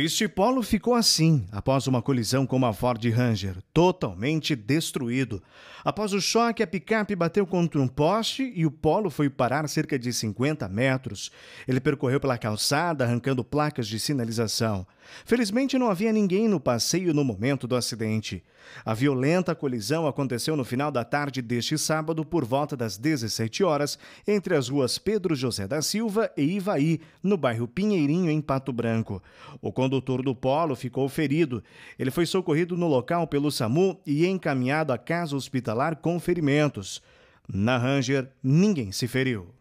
Este Polo ficou assim após uma colisão com uma Ford Ranger, totalmente destruído. Após o choque, a picape bateu contra um poste e o Polo foi parar cerca de 50 metros. Ele percorreu pela calçada, arrancando placas de sinalização. Felizmente, não havia ninguém no passeio no momento do acidente. A violenta colisão aconteceu no final da tarde deste sábado, por volta das 17 horas, entre as ruas Pedro José da Silva e Ivaí, no bairro Pinheirinho, em Pato Branco. O condutor do polo ficou ferido. Ele foi socorrido no local pelo SAMU e encaminhado à casa hospitalar com ferimentos. Na Ranger, ninguém se feriu.